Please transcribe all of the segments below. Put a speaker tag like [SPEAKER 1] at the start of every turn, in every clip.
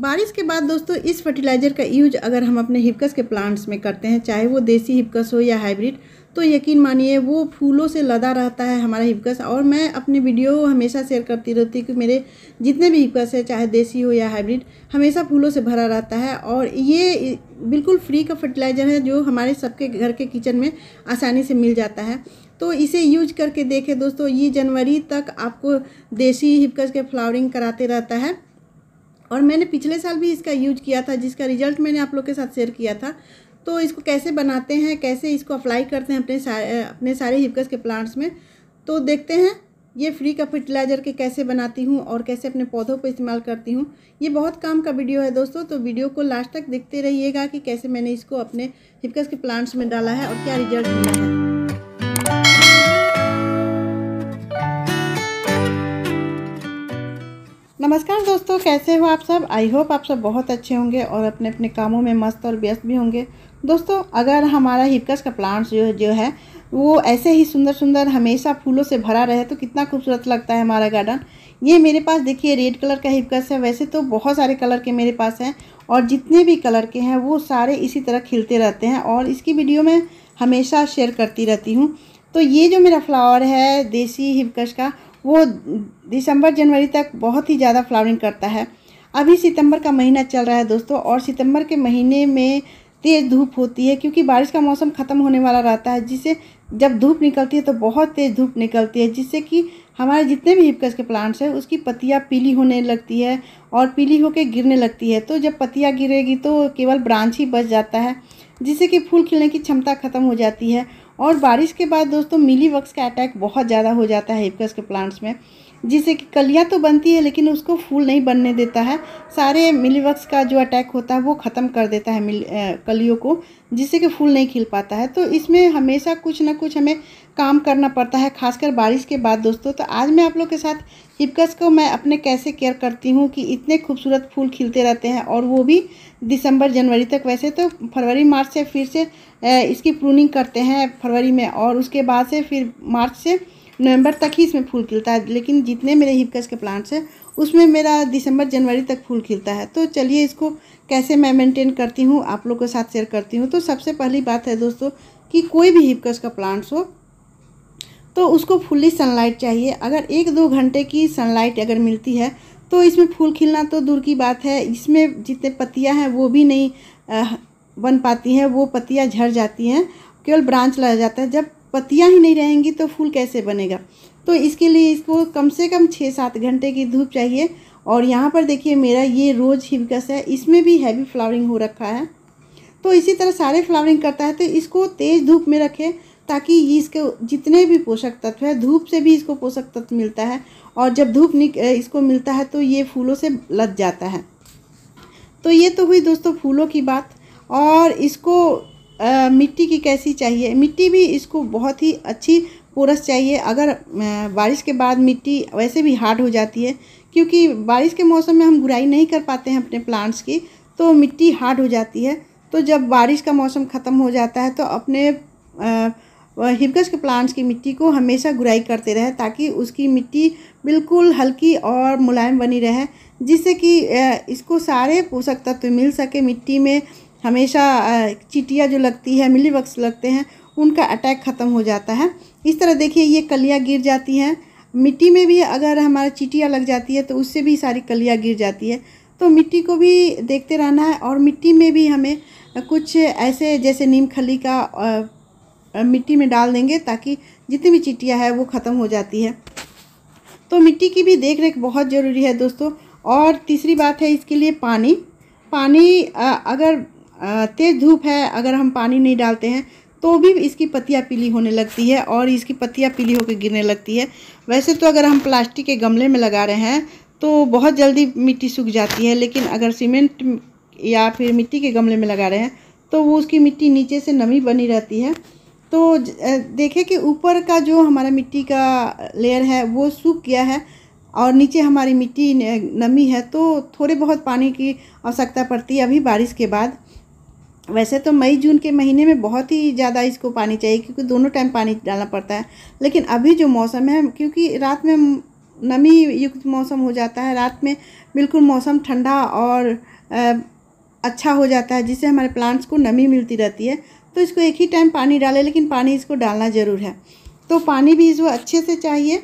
[SPEAKER 1] बारिश के बाद दोस्तों इस फर्टिलाइज़र का यूज अगर हम अपने हिपकस के प्लांट्स में करते हैं चाहे वो देसी हिपकस हो या हाइब्रिड तो यकीन मानिए वो फूलों से लदा रहता है हमारा हिपकस और मैं अपनी वीडियो हमेशा शेयर करती रहती हूँ कि मेरे जितने भी हिपकस है चाहे देसी हो या हाइब्रिड हमेशा फूलों से भरा रहता है और ये बिल्कुल फ्री का फर्टिलाइज़र है जो हमारे सबके घर के किचन में आसानी से मिल जाता है तो इसे यूज करके देखें दोस्तों ये जनवरी तक आपको देसी हिपकस के फ्लावरिंग कराते रहता है और मैंने पिछले साल भी इसका यूज किया था जिसका रिजल्ट मैंने आप लोग के साथ शेयर किया था तो इसको कैसे बनाते हैं कैसे इसको अप्लाई करते हैं अपने सारे अपने सारे हिपकस के प्लांट्स में तो देखते हैं ये फ्री का फर्टिलाइज़र के कैसे बनाती हूँ और कैसे अपने पौधों पर इस्तेमाल करती हूँ ये बहुत काम का वीडियो है दोस्तों तो वीडियो को लास्ट तक देखते रहिएगा कि कैसे मैंने इसको अपने हिपकस के प्लांट्स में डाला है और क्या रिजल्ट मिला है नमस्कार दोस्तों कैसे हो आप सब आई होप आप सब बहुत अच्छे होंगे और अपने अपने कामों में मस्त और व्यस्त भी होंगे दोस्तों अगर हमारा हिपकस का प्लांट्स जो जो है वो ऐसे ही सुंदर सुंदर हमेशा फूलों से भरा रहे तो कितना खूबसूरत लगता है हमारा गार्डन ये मेरे पास देखिए रेड कलर का हिपकस है वैसे तो बहुत सारे कलर के मेरे पास हैं और जितने भी कलर के हैं वो सारे इसी तरह खिलते रहते हैं और इसकी वीडियो मैं हमेशा शेयर करती रहती हूँ तो ये जो मेरा फ्लावर है देसी हिपकश का वो दिसंबर जनवरी तक बहुत ही ज़्यादा फ्लावरिंग करता है अभी सितंबर का महीना चल रहा है दोस्तों और सितंबर के महीने में तेज़ धूप होती है क्योंकि बारिश का मौसम ख़त्म होने वाला रहता है जिससे जब धूप निकलती है तो बहुत तेज़ धूप निकलती है जिससे कि हमारे जितने भी हिपकस के प्लांट्स हैं उसकी पतियाँ पीली होने लगती है और पीली होकर गिरने लगती है तो जब पतियाँ गिरेगी तो केवल ब्रांच ही बच जाता है जिससे कि फूल खिलने की क्षमता ख़त्म हो जाती है और बारिश के बाद दोस्तों मिली वक्स का अटैक बहुत ज़्यादा हो जाता है हिपकस के प्लांट्स में जिससे कि कलियाँ तो बनती है लेकिन उसको फूल नहीं बनने देता है सारे मिलीवक्स का जो अटैक होता है वो ख़त्म कर देता है मिल कलियों को जिससे कि फूल नहीं खिल पाता है तो इसमें हमेशा कुछ ना कुछ हमें काम करना पड़ता है खासकर बारिश के बाद दोस्तों तो आज मैं आप लोग के साथ हिपकस को मैं अपने कैसे केयर करती हूँ कि इतने खूबसूरत फूल खिलते रहते हैं और वो भी दिसंबर जनवरी तक वैसे तो फरवरी मार्च से फिर से इसकी प्रूनिंग करते हैं फरवरी में और उसके बाद से फिर मार्च से नवंबर तक ही इसमें फूल खिलता है लेकिन जितने मेरे हिपकस के प्लांट्स हैं उसमें मेरा दिसंबर जनवरी तक फूल खिलता है तो चलिए इसको कैसे मैं मेंटेन करती हूँ आप लोग के साथ शेयर करती हूँ तो सबसे पहली बात है दोस्तों कि कोई भी हिपकस का प्लांट्स हो तो उसको फुल्ली सनलाइट चाहिए अगर एक दो घंटे की सनलाइट अगर मिलती है तो इसमें फूल खिलना तो दूर की बात है इसमें जितने पत्तियाँ हैं वो भी नहीं बन पाती हैं वो पत्तियाँ झड़ जाती हैं केवल ब्रांच लग जाता है जब पत्तियाँ ही नहीं रहेंगी तो फूल कैसे बनेगा तो इसके लिए इसको कम से कम छः सात घंटे की धूप चाहिए और यहाँ पर देखिए मेरा ये रोज़ हिबिकस है इसमें भी हैवी फ्लावरिंग हो रखा है तो इसी तरह सारे फ्लावरिंग करता है तो इसको तेज़ धूप में रखें ताकि इसके जितने भी पोषक तत्व है धूप से भी इसको पोषक तत्व मिलता है और जब धूप इसको मिलता है तो ये फूलों से लद जाता है तो ये तो हुई दोस्तों फूलों की बात और इसको मिट्टी की कैसी चाहिए मिट्टी भी इसको बहुत ही अच्छी पोरस चाहिए अगर बारिश के बाद मिट्टी वैसे भी हार्ड हो जाती है क्योंकि बारिश के मौसम में हम गुराई नहीं कर पाते हैं अपने प्लांट्स की तो मिट्टी हार्ड हो जाती है तो जब बारिश का मौसम ख़त्म हो जाता है तो अपने हिबकस के प्लांट्स की मिट्टी को हमेशा गुराई करते रहे ताकि उसकी मिट्टी बिल्कुल हल्की और मुलायम बनी रहे जिससे कि इसको सारे पोषक तत्व मिल सके मिट्टी में हमेशा चीटियाँ जो लगती है मिली बक्स लगते हैं उनका अटैक ख़त्म हो जाता है इस तरह देखिए ये कलियाँ गिर जाती हैं मिट्टी में भी अगर हमारा चीटियाँ लग जाती है तो उससे भी सारी कलियाँ गिर जाती है तो मिट्टी को भी देखते रहना है और मिट्टी में भी हमें कुछ ऐसे जैसे नीम खली का मिट्टी में डाल देंगे ताकि जितनी भी चीटियाँ है वो ख़त्म हो जाती है तो मिट्टी की भी देख रेख बहुत ज़रूरी है दोस्तों और तीसरी बात है इसके लिए पानी पानी अगर तेज़ धूप है अगर हम पानी नहीं डालते हैं तो भी इसकी पत्तियाँ पीली होने लगती है और इसकी पत्तियाँ पीली होकर गिरने लगती है वैसे तो अगर हम प्लास्टिक के गमले में लगा रहे हैं तो बहुत जल्दी मिट्टी सूख जाती है लेकिन अगर सीमेंट या फिर मिट्टी के गमले में लगा रहे हैं तो वो उसकी मिट्टी नीचे से नमी बनी रहती है तो देखें कि ऊपर का जो हमारा मिट्टी का लेयर है वो सूख गया है और नीचे हमारी मिट्टी नमी है तो थोड़े बहुत पानी की आवश्यकता पड़ती है अभी बारिश के बाद वैसे तो मई जून के महीने में बहुत ही ज़्यादा इसको पानी चाहिए क्योंकि दोनों टाइम पानी डालना पड़ता है लेकिन अभी जो मौसम है क्योंकि रात में नमी युक्त मौसम हो जाता है रात में बिल्कुल मौसम ठंडा और आ, अच्छा हो जाता है जिससे हमारे प्लांट्स को नमी मिलती रहती है तो इसको एक ही टाइम पानी डालें लेकिन पानी इसको डालना ज़रूर है तो पानी भी इसको अच्छे से चाहिए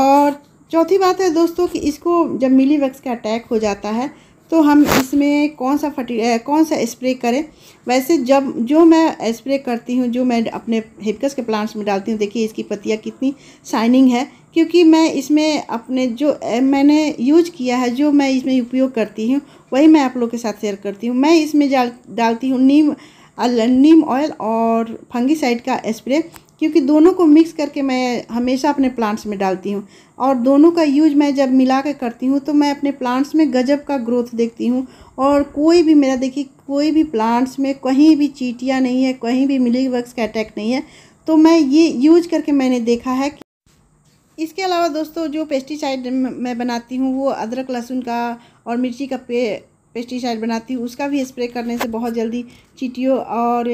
[SPEAKER 1] और चौथी बात है दोस्तों कि इसको जब मिली वैक्स का अटैक हो जाता है तो हम इसमें कौन सा फटी कौन सा स्प्रे करें वैसे जब जो मैं स्प्रे करती हूँ जो मैं अपने हिपकस के प्लांट्स में डालती हूँ देखिए इसकी पत्तियाँ कितनी शाइनिंग है क्योंकि मैं इसमें अपने जो मैंने यूज किया है जो मैं इसमें उपयोग करती हूँ वही मैं आप लोग के साथ शेयर करती हूँ मैं इसमें डालती हूँ नीम नीम ऑयल और फंगीसाइड का स्प्रे क्योंकि दोनों को मिक्स करके मैं हमेशा अपने प्लांट्स में डालती हूँ और दोनों का यूज मैं जब मिला के करती हूँ तो मैं अपने प्लांट्स में गजब का ग्रोथ देखती हूँ और कोई भी मेरा देखिए कोई भी प्लांट्स में कहीं भी चीटियाँ नहीं है कहीं भी मिली बग्स का अटैक नहीं है तो मैं ये यूज करके मैंने देखा है कि इसके अलावा दोस्तों जो पेस्टिसाइड मैं बनाती हूँ वो अदरक लहसुन का और मिर्ची का पे पेस्टिसाइड बनाती हूँ उसका भी स्प्रे करने से बहुत जल्दी चीटियों और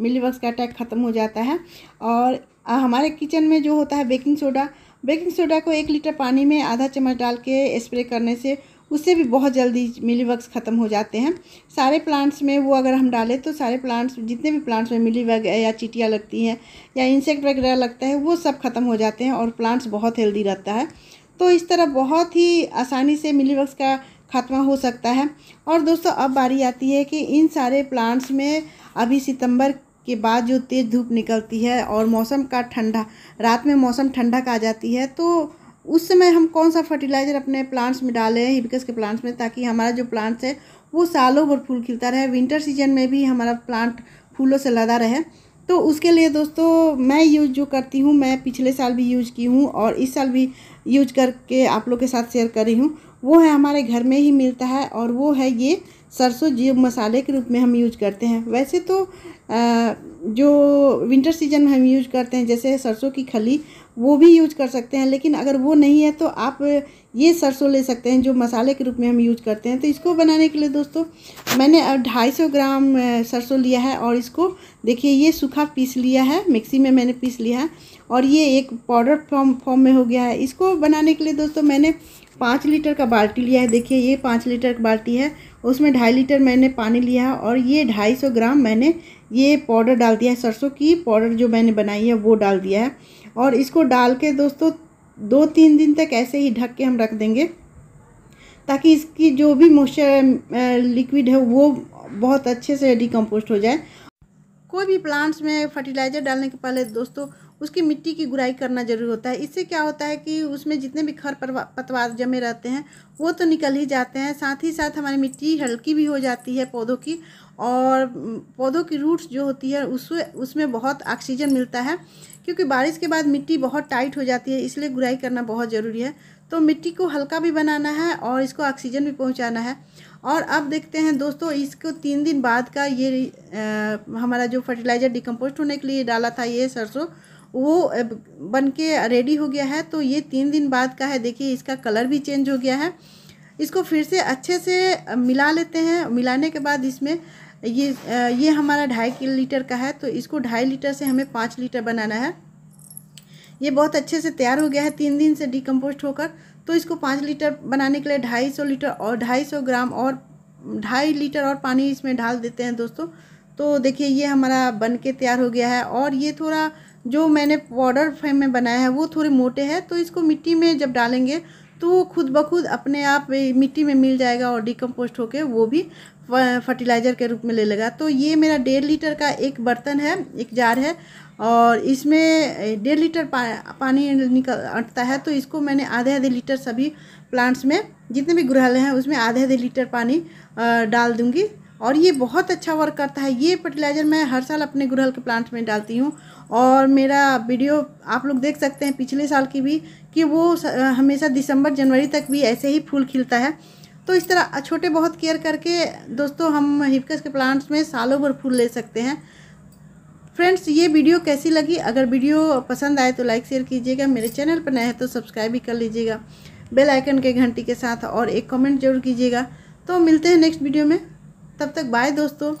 [SPEAKER 1] मिलीबग्स का अटैक ख़त्म हो जाता है और हमारे किचन में जो होता है बेकिंग सोडा बेकिंग सोडा को एक लीटर पानी में आधा चम्मच डाल के स्प्रे करने से उससे भी बहुत जल्दी मिलीबग्स ख़त्म हो जाते हैं सारे प्लांट्स में वो अगर हम डालें तो सारे प्लांट्स जितने भी प्लांट्स में मिलीबग या चीटियाँ लगती हैं या इंसेक्ट वगैरह लगता है वो सब ख़त्म हो जाते हैं और प्लांट्स बहुत हेल्दी रहता है तो इस तरह बहुत ही आसानी से मिलीबग्स का खात्मा हो सकता है और दोस्तों अब बारी आती है कि इन सारे प्लांट्स में अभी सितंबर के बाद जो तेज़ धूप निकलती है और मौसम का ठंडा रात में मौसम ठंडक आ जाती है तो उस समय हम कौन सा फर्टिलाइज़र अपने प्लांट्स में डालें हिबिकस के प्लांट्स में ताकि हमारा जो प्लांट्स है वो सालों भर फूल खिलता रहे विंटर सीजन में भी हमारा प्लांट फूलों से लदा रहे तो उसके लिए दोस्तों मैं यूज जो करती हूँ मैं पिछले साल भी यूज की हूँ और इस साल भी यूज करके आप लोग के साथ शेयर कर रही हूँ वो है हमारे घर में ही मिलता है और वो है ये सरसों जीव मसाले के रूप में हम यूज करते हैं वैसे तो जो विंटर सीजन में हम यूज करते हैं जैसे सरसों की खली वो भी यूज कर सकते हैं लेकिन अगर वो नहीं है तो आप ये सरसों ले सकते हैं जो मसाले के रूप में हम यूज करते हैं तो इसको बनाने के लिए दोस्तों मैंने ढाई सौ ग्राम सरसों लिया है और इसको देखिए ये सूखा पीस लिया है मिक्सी में मैंने पीस लिया है और ये एक पाउडर फॉर्म फॉर्म में हो गया है इसको बनाने के लिए दोस्तों मैंने पाँच लीटर का बाल्टी लिया है देखिए ये पाँच लीटर का बाल्टी है उसमें ढाई लीटर मैंने पानी लिया है और ये ढाई सौ ग्राम मैंने ये पाउडर डाल दिया है सरसों की पाउडर जो मैंने बनाई है वो डाल दिया है और इसको डाल के दोस्तों दो तीन दिन तक ऐसे ही ढक के हम रख देंगे ताकि इसकी जो भी मॉइस्चर लिक्विड है वो बहुत अच्छे से डिकम्पोस्ट हो जाए कोई भी प्लांट्स में फर्टिलाइज़र डालने के पहले दोस्तों उसकी मिट्टी की गुराई करना ज़रूरी होता है इससे क्या होता है कि उसमें जितने भी खर पतवार जमे रहते हैं वो तो निकल ही जाते हैं साथ ही साथ हमारी मिट्टी हल्की भी हो जाती है पौधों की और पौधों की रूट्स जो होती है उस उसमें बहुत ऑक्सीजन मिलता है क्योंकि बारिश के बाद मिट्टी बहुत टाइट हो जाती है इसलिए गुराई करना बहुत ज़रूरी है तो मिट्टी को हल्का भी बनाना है और इसको ऑक्सीजन भी पहुंचाना है और अब देखते हैं दोस्तों इसको तीन दिन बाद का ये आ, हमारा जो फर्टिलाइज़र डिकम्पोस्ट होने के लिए डाला था ये सरसों वो बन के रेडी हो गया है तो ये तीन दिन बाद का है देखिए इसका कलर भी चेंज हो गया है इसको फिर से अच्छे से मिला लेते हैं मिलाने के बाद इसमें ये ये हमारा ढाई किलो लीटर का है तो इसको ढाई लीटर से हमें पाँच लीटर बनाना है ये बहुत अच्छे से तैयार हो गया है तीन दिन से डिकम्पोस्ट होकर तो इसको पाँच लीटर बनाने के लिए ढाई सौ लीटर और ढाई सौ ग्राम और ढाई लीटर और पानी इसमें डाल देते हैं दोस्तों तो देखिए ये हमारा बन के तैयार हो गया है और ये थोड़ा जो मैंने पाउडर फ्रेम में बनाया है वो थोड़े मोटे हैं तो इसको मिट्टी में जब डालेंगे तो वो खुद ब खुद अपने आप मिट्टी में मिल जाएगा और डिकम्पोस्ट होकर वो भी फर्टिलाइज़र के रूप में ले लेगा तो ये मेरा डेढ़ लीटर का एक बर्तन है एक जार है और इसमें डेढ़ लीटर पा, पानी निकल अटता है तो इसको मैंने आधे आधे लीटर सभी प्लांट्स में जितने भी गुरहले हैं उसमें आधे आधे लीटर पानी डाल दूँगी और ये बहुत अच्छा वर्क करता है ये फर्टिलाइज़र मैं हर साल अपने गुड़हल के प्लांट में डालती हूँ और मेरा वीडियो आप लोग देख सकते हैं पिछले साल की भी कि वो हमेशा दिसंबर जनवरी तक भी ऐसे ही फूल खिलता है तो इस तरह छोटे बहुत केयर करके दोस्तों हम हिपकस के प्लांट्स में सालों भर फूल ले सकते हैं फ्रेंड्स ये वीडियो कैसी लगी अगर वीडियो पसंद आए तो लाइक शेयर कीजिएगा मेरे चैनल पर नए हैं तो सब्सक्राइब भी कर लीजिएगा बेल आइकन के घंटी के साथ और एक कमेंट जरूर कीजिएगा तो मिलते हैं नेक्स्ट वीडियो में तब तक बाय दोस्तों